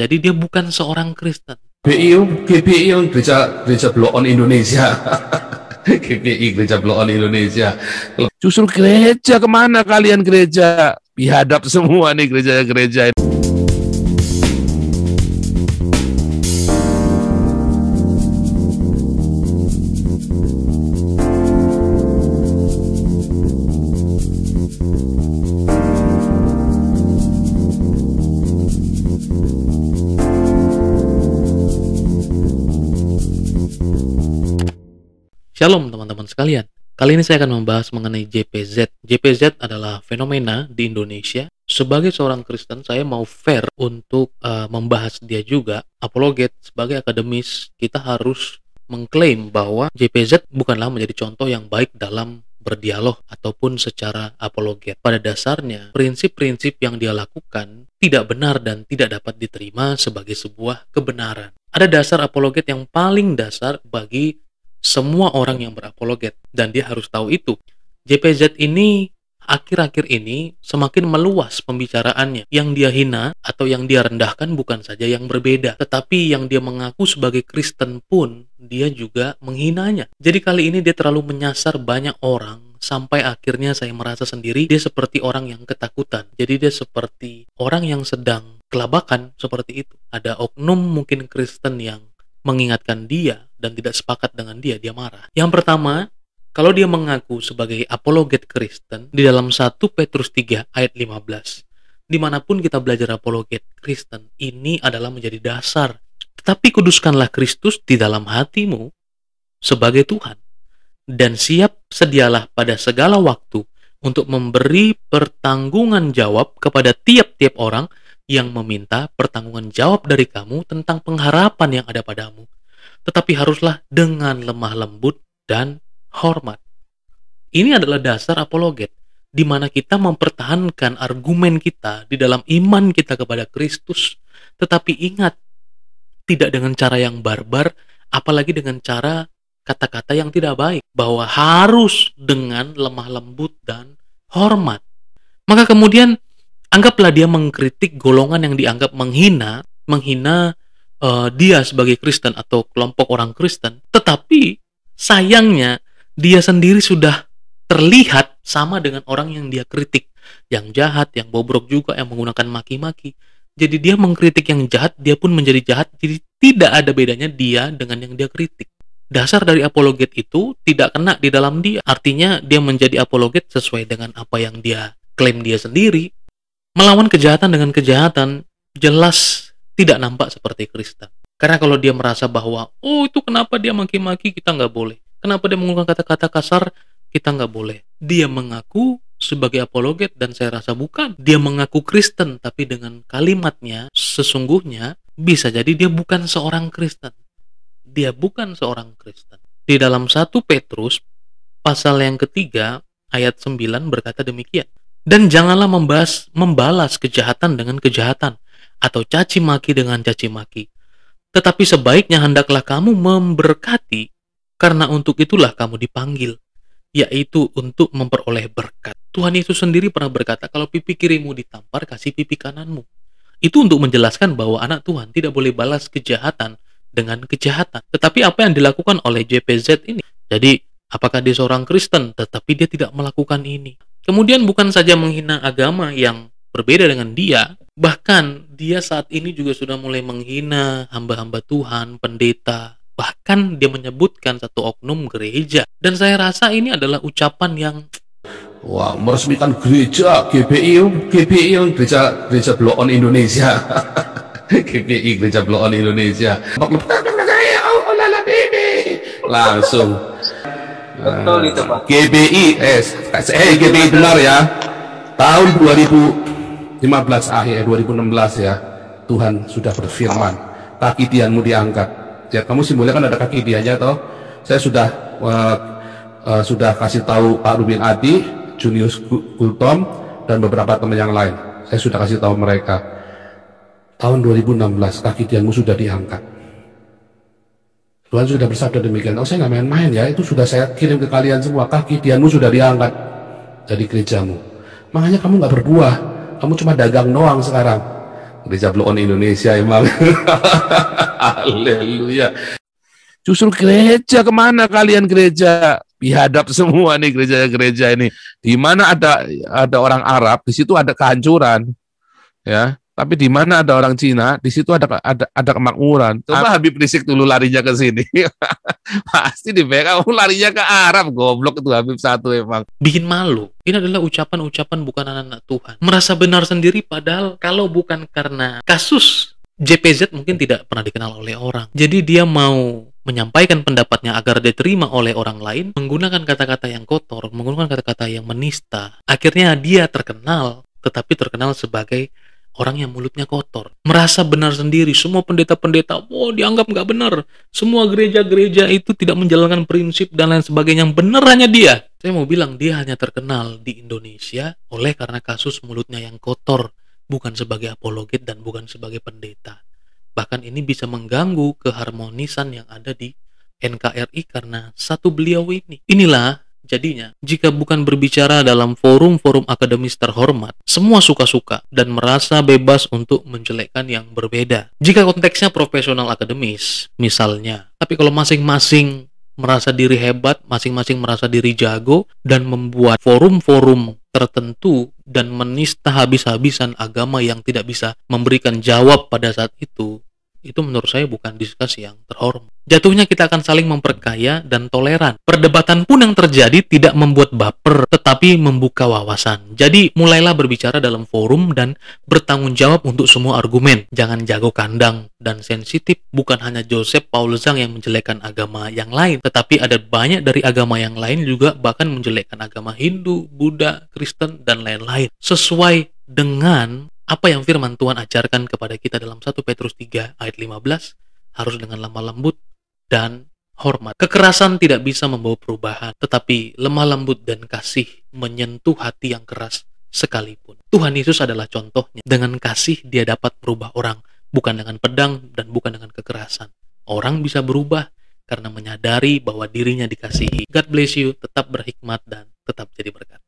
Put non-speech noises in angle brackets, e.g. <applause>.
jadi dia bukan seorang Kristen GBI yang gereja gereja Blok On Indonesia GBI <laughs> gereja Blok On Indonesia justru gereja kemana kalian gereja dihadap semua nih gereja-gereja Shalom teman-teman sekalian. Kali ini saya akan membahas mengenai JPZ. JPZ adalah fenomena di Indonesia. Sebagai seorang Kristen, saya mau fair untuk uh, membahas dia juga. Apologet sebagai akademis, kita harus mengklaim bahwa JPZ bukanlah menjadi contoh yang baik dalam berdialog ataupun secara apologet. Pada dasarnya, prinsip-prinsip yang dia lakukan tidak benar dan tidak dapat diterima sebagai sebuah kebenaran. Ada dasar apologet yang paling dasar bagi semua orang yang berapologet dan dia harus tahu itu. JPZ ini akhir-akhir ini semakin meluas pembicaraannya. Yang dia hina atau yang dia rendahkan bukan saja yang berbeda, tetapi yang dia mengaku sebagai Kristen pun dia juga menghinanya. Jadi kali ini dia terlalu menyasar banyak orang sampai akhirnya saya merasa sendiri dia seperti orang yang ketakutan. Jadi dia seperti orang yang sedang kelabakan seperti itu. Ada oknum mungkin Kristen yang mengingatkan dia dan tidak sepakat dengan dia, dia marah. Yang pertama, kalau dia mengaku sebagai apologet Kristen di dalam 1 Petrus 3 ayat 15. Dimanapun kita belajar apologet Kristen, ini adalah menjadi dasar. Tetapi kuduskanlah Kristus di dalam hatimu sebagai Tuhan. Dan siap sedialah pada segala waktu untuk memberi pertanggungan jawab kepada tiap-tiap orang yang meminta pertanggungan jawab dari kamu tentang pengharapan yang ada padamu, tetapi haruslah dengan lemah lembut dan hormat. Ini adalah dasar apologet, di mana kita mempertahankan argumen kita di dalam iman kita kepada Kristus, tetapi ingat, tidak dengan cara yang barbar, apalagi dengan cara kata-kata yang tidak baik, bahwa harus dengan lemah lembut dan hormat. Maka kemudian anggaplah dia mengkritik golongan yang dianggap menghina, menghina uh, dia sebagai Kristen atau kelompok orang Kristen. Tetapi sayangnya dia sendiri sudah terlihat sama dengan orang yang dia kritik, yang jahat, yang bobrok juga, yang menggunakan maki-maki. Jadi dia mengkritik yang jahat, dia pun menjadi jahat. Jadi tidak ada bedanya dia dengan yang dia kritik. Dasar dari apologet itu tidak kena di dalam dia. Artinya dia menjadi apologet sesuai dengan apa yang dia klaim dia sendiri melawan kejahatan dengan kejahatan jelas tidak nampak seperti Kristen. Karena kalau dia merasa bahwa, oh itu kenapa dia maki-maki, kita nggak boleh. Kenapa dia menggunakan kata-kata kasar, kita nggak boleh. Dia mengaku sebagai apologet dan saya rasa bukan. Dia mengaku Kristen, tapi dengan kalimatnya, sesungguhnya bisa jadi dia bukan seorang Kristen. Dia bukan seorang Kristen. Di dalam satu Petrus, pasal yang ketiga, ayat sembilan berkata demikian. Dan janganlah membahas, membalas kejahatan dengan kejahatan atau caci maki dengan caci maki. Tetapi sebaiknya hendaklah kamu memberkati karena untuk itulah kamu dipanggil, yaitu untuk memperoleh berkat. Tuhan Yesus sendiri pernah berkata, kalau pipi kirimu ditampar, kasih pipi kananmu. Itu untuk menjelaskan bahwa anak Tuhan tidak boleh balas kejahatan dengan kejahatan. Tetapi apa yang dilakukan oleh JPZ ini? Jadi Apakah dia seorang Kristen tetapi dia tidak melakukan ini? Kemudian bukan saja menghina agama yang berbeda dengan dia, bahkan dia saat ini juga sudah mulai menghina hamba-hamba Tuhan, pendeta, bahkan dia menyebutkan satu oknum gereja. Dan saya rasa ini adalah ucapan yang Wah, meresmikan gereja GPI, GPI, gereja gereja bloon Indonesia. GPI, <laughs> gereja bloon Indonesia. Langsung Betul ah, itu Pak. GBI eh, eh GBI benar ya. Tahun 2015 akhir 2016 eh, ya. Tuhan sudah berfirman, kaki dianmu diangkat. Ya kamu simbolnya kan ada kaki dianya toh. Saya sudah uh, uh, sudah kasih tahu Pak Rubin Adi, Junius Kultom dan beberapa teman yang lain. Saya sudah kasih tahu mereka. Tahun 2016 kaki dianmu sudah diangkat. Tuhan sudah bersabda demikian. Oh saya nggak main-main ya, itu sudah saya kirim ke kalian semua. Kaki tianmu sudah diangkat dari gerejamu. Makanya kamu nggak berbuah, kamu cuma dagang doang sekarang. Gereja on Indonesia emang. <laughs> Haleluya. Justru gereja kemana kalian gereja? Dihadap semua nih gereja-gereja ini. Di mana ada ada orang Arab, di situ ada kehancuran. Ya, tapi di mana ada orang Cina, di situ ada ada ada kemakmuran. Coba A Habib Rizik dulu larinya ke sini. <laughs> Pasti di kamu oh, larinya ke Arab, goblok itu Habib satu emang. Bikin malu. Ini adalah ucapan-ucapan bukan anak-anak Tuhan. Merasa benar sendiri padahal kalau bukan karena kasus JPZ mungkin tidak pernah dikenal oleh orang. Jadi dia mau menyampaikan pendapatnya agar diterima oleh orang lain menggunakan kata-kata yang kotor, menggunakan kata-kata yang menista. Akhirnya dia terkenal, tetapi terkenal sebagai orang yang mulutnya kotor, merasa benar sendiri. Semua pendeta-pendeta, wow, oh, dianggap nggak benar. Semua gereja-gereja itu tidak menjalankan prinsip dan lain sebagainya. Yang benar hanya dia. Saya mau bilang, dia hanya terkenal di Indonesia oleh karena kasus mulutnya yang kotor, bukan sebagai apologet dan bukan sebagai pendeta. Bahkan ini bisa mengganggu keharmonisan yang ada di NKRI karena satu beliau ini. Inilah Jadinya, jika bukan berbicara dalam forum-forum akademis terhormat, semua suka-suka dan merasa bebas untuk menjelekkan yang berbeda. Jika konteksnya profesional akademis, misalnya, tapi kalau masing-masing merasa diri hebat, masing-masing merasa diri jago, dan membuat forum-forum tertentu dan menista habis-habisan agama yang tidak bisa memberikan jawab pada saat itu, itu menurut saya bukan diskusi yang terhormat. Jatuhnya kita akan saling memperkaya dan toleran. Perdebatan pun yang terjadi tidak membuat baper, tetapi membuka wawasan. Jadi mulailah berbicara dalam forum dan bertanggung jawab untuk semua argumen. Jangan jago kandang dan sensitif. Bukan hanya Joseph Paul Zhang yang menjelekkan agama yang lain, tetapi ada banyak dari agama yang lain juga bahkan menjelekkan agama Hindu, Buddha, Kristen, dan lain-lain. Sesuai dengan apa yang firman Tuhan ajarkan kepada kita dalam 1 Petrus 3 ayat 15 harus dengan lemah lembut dan hormat. Kekerasan tidak bisa membawa perubahan, tetapi lemah lembut dan kasih menyentuh hati yang keras sekalipun. Tuhan Yesus adalah contohnya. Dengan kasih dia dapat berubah orang, bukan dengan pedang dan bukan dengan kekerasan. Orang bisa berubah karena menyadari bahwa dirinya dikasihi. God bless you, tetap berhikmat dan tetap jadi berkat.